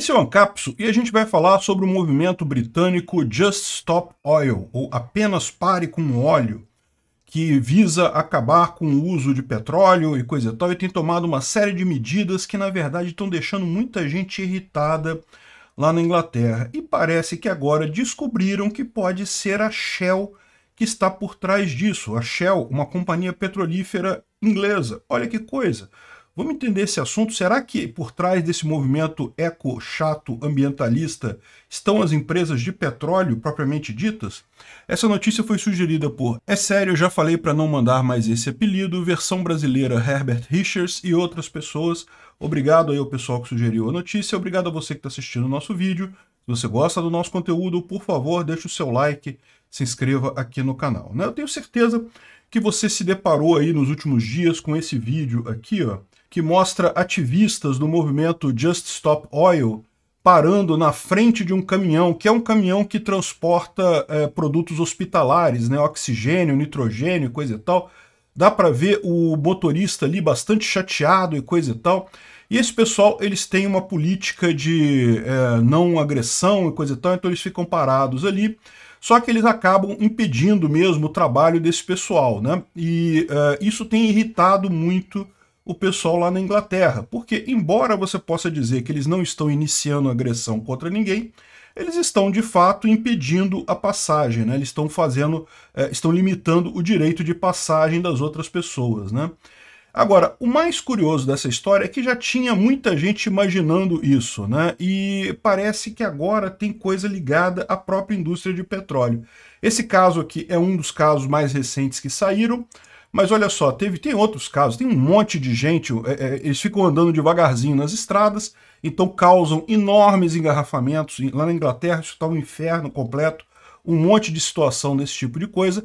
Esse é o Ancapso e a gente vai falar sobre o movimento britânico Just Stop Oil, ou apenas pare com o óleo, que visa acabar com o uso de petróleo e coisa e tal, e tem tomado uma série de medidas que, na verdade, estão deixando muita gente irritada lá na Inglaterra. E parece que agora descobriram que pode ser a Shell que está por trás disso. A Shell, uma companhia petrolífera inglesa. Olha que coisa! Vamos entender esse assunto. Será que por trás desse movimento eco-chato ambientalista estão as empresas de petróleo propriamente ditas? Essa notícia foi sugerida por É sério, já falei para não mandar mais esse apelido, versão brasileira Herbert Richards e outras pessoas. Obrigado aí ao pessoal que sugeriu a notícia, obrigado a você que está assistindo o nosso vídeo. Se você gosta do nosso conteúdo, por favor, deixe o seu like, se inscreva aqui no canal. Né? Eu tenho certeza que você se deparou aí nos últimos dias com esse vídeo aqui, ó, que mostra ativistas do movimento Just Stop Oil parando na frente de um caminhão, que é um caminhão que transporta é, produtos hospitalares, né, oxigênio, nitrogênio, coisa e tal. Dá para ver o motorista ali bastante chateado e coisa e tal. E esse pessoal, eles têm uma política de é, não agressão e coisa e tal, então eles ficam parados ali. Só que eles acabam impedindo mesmo o trabalho desse pessoal, né? E é, isso tem irritado muito o pessoal lá na Inglaterra, porque, embora você possa dizer que eles não estão iniciando agressão contra ninguém, eles estão de fato impedindo a passagem, né? eles estão fazendo, eh, estão limitando o direito de passagem das outras pessoas. Né? Agora, o mais curioso dessa história é que já tinha muita gente imaginando isso, né? E parece que agora tem coisa ligada à própria indústria de petróleo. Esse caso aqui é um dos casos mais recentes que saíram. Mas olha só, teve, tem outros casos, tem um monte de gente, é, é, eles ficam andando devagarzinho nas estradas, então causam enormes engarrafamentos. Lá na Inglaterra isso está um inferno completo, um monte de situação desse tipo de coisa.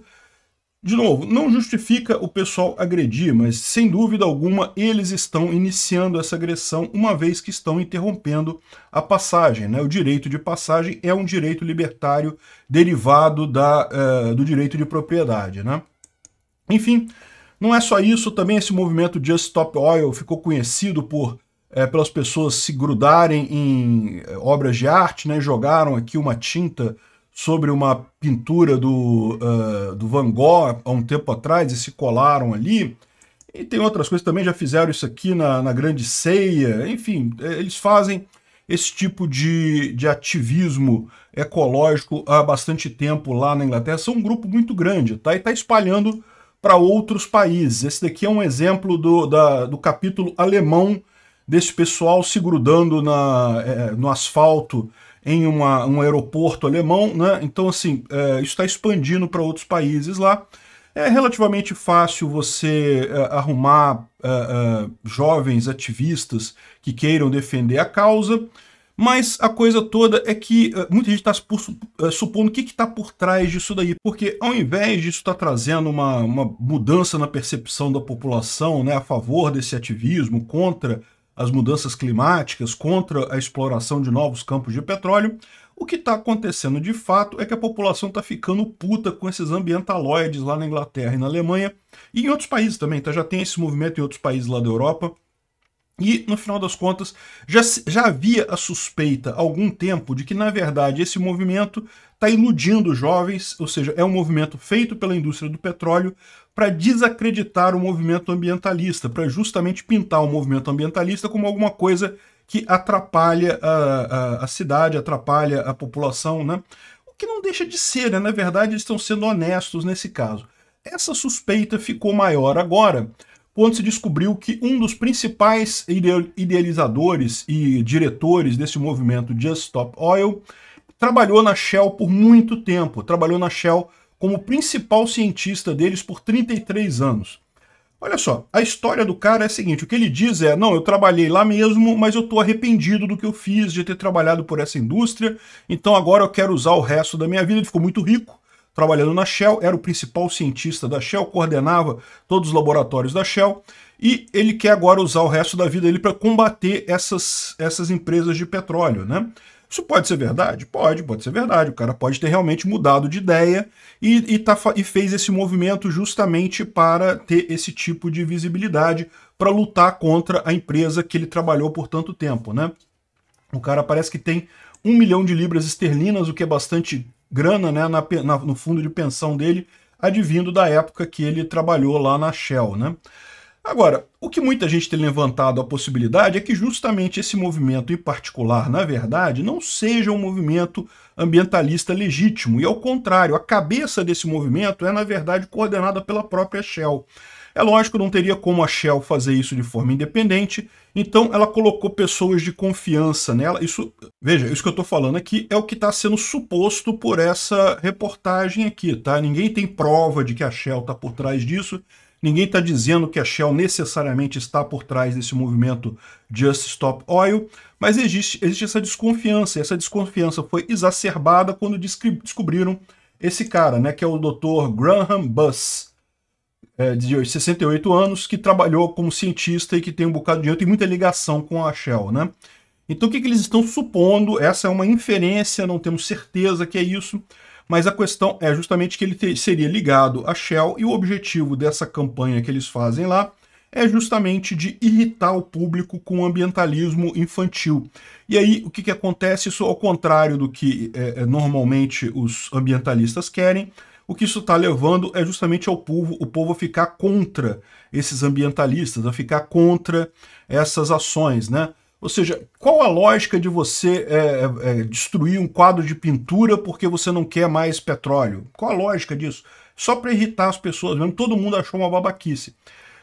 De novo, não justifica o pessoal agredir, mas sem dúvida alguma eles estão iniciando essa agressão uma vez que estão interrompendo a passagem. Né? O direito de passagem é um direito libertário derivado da, uh, do direito de propriedade. Né? Enfim, não é só isso, também esse movimento Just Stop Oil ficou conhecido por é, pelas pessoas se grudarem em é, obras de arte, né? jogaram aqui uma tinta sobre uma pintura do, uh, do Van Gogh há um tempo atrás e se colaram ali. E tem outras coisas também, já fizeram isso aqui na, na Grande Ceia. Enfim, é, eles fazem esse tipo de, de ativismo ecológico há bastante tempo lá na Inglaterra. São um grupo muito grande, tá? E está espalhando para outros países. Esse daqui é um exemplo do, da, do capítulo alemão desse pessoal se grudando na, é, no asfalto em uma, um aeroporto alemão, né? Então, assim, é, isso está expandindo para outros países lá. É relativamente fácil você é, arrumar é, é, jovens ativistas que queiram defender a causa. Mas a coisa toda é que eh, muita gente está eh, supondo o que está por trás disso daí, porque ao invés disso estar tá trazendo uma, uma, mudança na percepção da população né, a favor desse ativismo, contra as mudanças climáticas, contra a exploração de novos campos de petróleo, o que está acontecendo de fato é que a população está ficando puta com esses ambientaloides lá na Inglaterra e na Alemanha, e em outros países também, tá? já tem esse movimento em outros países lá da Europa, e, no final das contas, já, já havia a suspeita há algum tempo de que, na verdade, esse movimento está iludindo os jovens, ou seja, é um movimento feito pela indústria do petróleo para desacreditar o movimento ambientalista, para justamente pintar o movimento ambientalista como alguma coisa que atrapalha a, a, a cidade, atrapalha a população, né? O que não deixa de ser, né? Na verdade, eles estão sendo honestos nesse caso. Essa suspeita ficou maior agora quando se descobriu que um dos principais idealizadores e diretores desse movimento Just Stop Oil trabalhou na Shell por muito tempo, trabalhou na Shell como principal cientista deles por 33 anos. Olha só, a história do cara é a seguinte: o que ele diz é, não, eu trabalhei lá mesmo, mas eu estou arrependido do que eu fiz, de ter trabalhado por essa indústria, então agora eu quero usar o resto da minha vida. Ele ficou muito rico, trabalhando na Shell, era o principal cientista da Shell, coordenava todos os laboratórios da Shell, e ele quer agora usar o resto da vida dele para combater essas, essas empresas de petróleo, né? Isso pode ser verdade? Pode, pode ser verdade. O cara pode ter realmente mudado de ideia e, e, tá, e fez esse movimento justamente para ter esse tipo de visibilidade, para lutar contra a empresa que ele trabalhou por tanto tempo, né? O cara parece que tem um milhão de libras esterlinas, o que é bastante grana né, na, na, no fundo de pensão dele, advindo da época que ele trabalhou lá na Shell. Né? Agora, o que muita gente tem levantado a possibilidade é que justamente esse movimento em particular, na verdade, não seja um movimento ambientalista legítimo, e ao contrário, a cabeça desse movimento é, na verdade, coordenada pela própria Shell. É lógico, não teria como a Shell fazer isso de forma independente, então ela colocou pessoas de confiança nela. Isso, veja, isso que eu estou falando aqui é o que está sendo suposto por essa reportagem aqui, tá? Ninguém tem prova de que a Shell está por trás disso, Ninguém está dizendo que a Shell necessariamente está por trás desse movimento Just Stop Oil, mas existe, existe essa desconfiança. Essa desconfiança foi exacerbada quando descobriram esse cara, né, que é o Dr. Graham Buss. É, de 68 anos, que trabalhou como cientista e que tem um bocado de dinheiro, tem muita ligação com a Shell, né? Então o que, que eles estão supondo? Essa é uma inferência, não temos certeza que é isso, mas a questão é justamente que ele ter, seria ligado à Shell e o objetivo dessa campanha que eles fazem lá é justamente de irritar o público com o ambientalismo infantil. E aí, o que, que acontece? Isso ao contrário do que é, é normalmente os ambientalistas querem, o que isso está levando é justamente ao povo, o povo ficar contra esses ambientalistas, a ficar contra essas ações, né? Ou seja, qual a lógica de você é, é, é destruir um quadro de pintura porque você não quer mais petróleo? Qual a lógica disso? Só para irritar as pessoas mesmo. Todo mundo achou uma babaquice.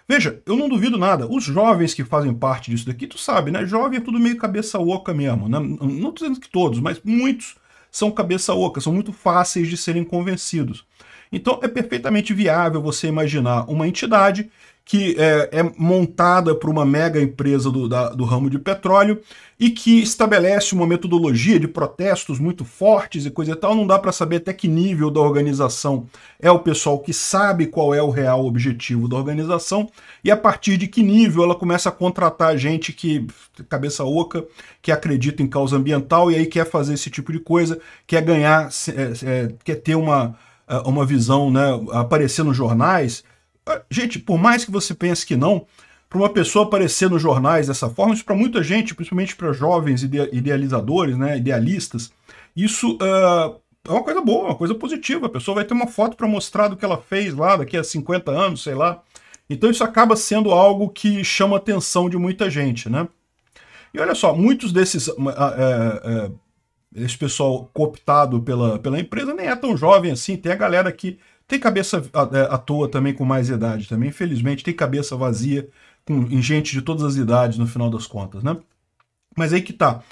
Veja, eu não duvido nada. Os jovens que fazem parte disso daqui, tu sabe, né? Jovem é tudo meio cabeça oca mesmo. Né? Não estou dizendo que todos, mas muitos são cabeça oca, são muito fáceis de serem convencidos. Então é perfeitamente viável você imaginar uma entidade que é, é montada por uma mega empresa do, da, do ramo de petróleo e que estabelece uma metodologia de protestos muito fortes e coisa e tal. Não dá para saber até que nível da organização é o pessoal que sabe qual é o real objetivo da organização e a partir de que nível ela começa a contratar gente que cabeça oca, que acredita em causa ambiental e aí quer fazer esse tipo de coisa, quer ganhar, é, é, quer ter uma eh, uma visão, né, aparecer nos jornais. Eh, gente, por mais que você pense que não, para uma pessoa aparecer nos jornais dessa forma, isso para muita gente, principalmente para jovens idealizadores, né, idealistas, isso uh, é uma coisa boa, uma coisa positiva. A pessoa vai ter uma foto para mostrar do que ela fez lá daqui a 50 anos, sei lá. Então isso acaba sendo algo que chama a atenção de muita gente, né? E olha só, muitos desses uh, uh, esse pessoal cooptado pela, pela empresa nem é tão jovem assim. Tem a galera que tem cabeça ah, é, à, toa também com mais idade também, infelizmente. Tem cabeça vazia com gente de todas as idades no final das contas, né? Mas aí que tá.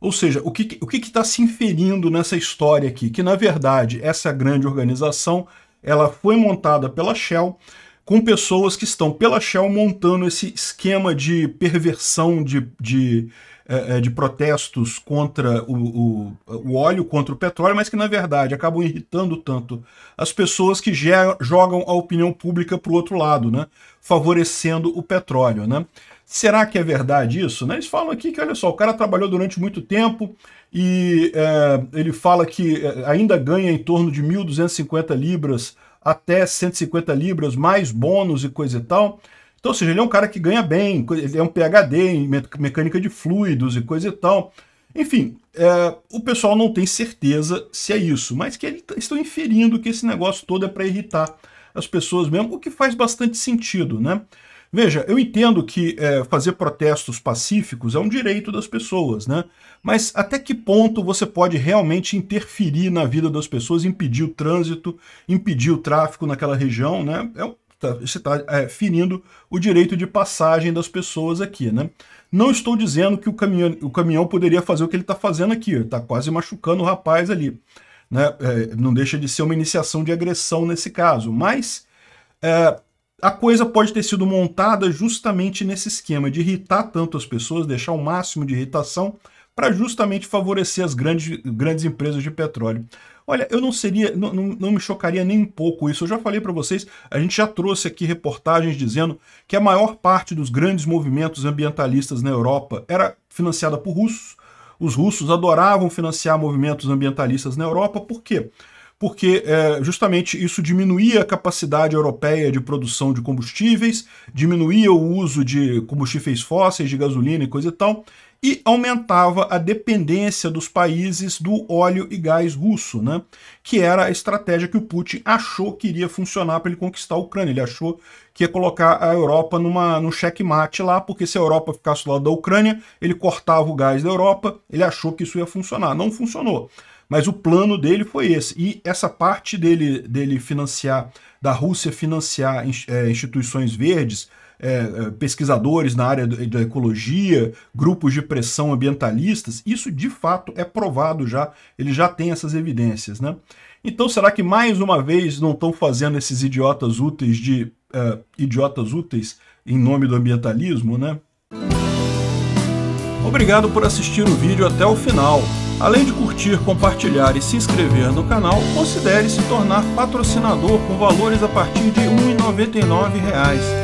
Ou seja, o que o que está se inferindo nessa história aqui? Que na verdade essa grande organização ela foi montada pela Shell com pessoas que estão pela Shell montando esse esquema de perversão de, de é, é, de protestos contra o, o, o, óleo, contra o petróleo, mas que na verdade acabam irritando tanto as pessoas que geram, jogam a opinião pública para o outro lado, né? favorecendo o petróleo. Né? Será que é verdade isso? Né? Eles falam aqui que, olha só, o cara trabalhou durante muito tempo e é, ele fala que é, ainda ganha em torno de 1.250 libras até 150 libras, mais bônus e coisa e tal. Então, ou seja, ele é um cara que ganha bem, ele é um PhD em mecânica de fluidos e coisa e tal. Enfim, é, o pessoal não tem certeza se é isso, mas que eles estão inferindo que esse negócio todo é para irritar as pessoas mesmo, o que faz bastante sentido, né? Veja, eu entendo que é, fazer protestos pacíficos é um direito das pessoas, né? Mas até que ponto você pode realmente interferir na vida das pessoas, impedir o trânsito, impedir o tráfego naquela região, né? É está tá, é, ferindo o direito de passagem das pessoas aqui, né? Não estou dizendo que o caminhão, o caminhão poderia fazer o que ele está fazendo aqui, está quase machucando o rapaz ali. Né? É, não deixa de ser uma iniciação de agressão nesse caso, mas é, a coisa pode ter sido montada justamente nesse esquema de irritar tanto as pessoas, deixar o máximo de irritação, para justamente favorecer as grandes, grandes empresas de petróleo. Olha, eu não seria, não, não, não me chocaria nem um pouco isso. Eu já falei para vocês, a gente já trouxe aqui reportagens dizendo que a maior parte dos grandes movimentos ambientalistas na Europa era financiada por russos. Os russos adoravam financiar movimentos ambientalistas na Europa, por quê? porque é, justamente isso diminuía a capacidade europeia de produção de combustíveis, diminuía o uso de combustíveis fósseis, de gasolina e coisa e tal, e aumentava a dependência dos países do óleo e gás russo, né? que era a estratégia que o Putin achou que iria funcionar para ele conquistar a Ucrânia. Ele achou que ia colocar a Europa numa, num checkmate lá, porque se a Europa ficasse do lado da Ucrânia, ele cortava o gás da Europa, ele achou que isso ia funcionar. Não funcionou. Mas o plano dele foi esse. E essa parte dele, dele financiar, da Rússia financiar é, instituições verdes, é, é, pesquisadores na área da ecologia, grupos de pressão ambientalistas, isso de fato é provado já, ele já tem essas evidências. Né? Então, será que mais uma vez não estão fazendo esses idiotas úteis de uh, idiotas úteis em nome do ambientalismo, né? Obrigado por assistir o vídeo até o final. Além de curtir, compartilhar e se inscrever no canal, considere se tornar patrocinador com valores a partir de R$ 1,99